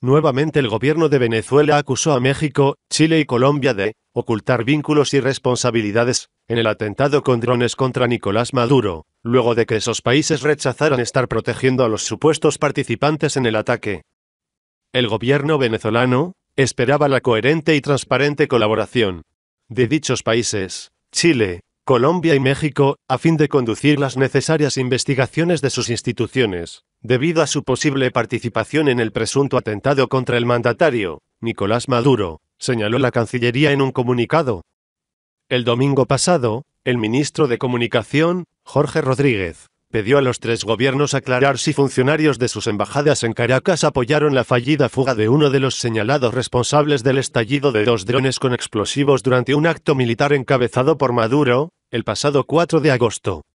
Nuevamente el gobierno de Venezuela acusó a México, Chile y Colombia de ocultar vínculos y responsabilidades en el atentado con drones contra Nicolás Maduro, luego de que esos países rechazaran estar protegiendo a los supuestos participantes en el ataque. El gobierno venezolano esperaba la coherente y transparente colaboración de dichos países, Chile, Colombia y México, a fin de conducir las necesarias investigaciones de sus instituciones debido a su posible participación en el presunto atentado contra el mandatario, Nicolás Maduro, señaló la Cancillería en un comunicado. El domingo pasado, el ministro de Comunicación, Jorge Rodríguez, pidió a los tres gobiernos aclarar si funcionarios de sus embajadas en Caracas apoyaron la fallida fuga de uno de los señalados responsables del estallido de dos drones con explosivos durante un acto militar encabezado por Maduro, el pasado 4 de agosto.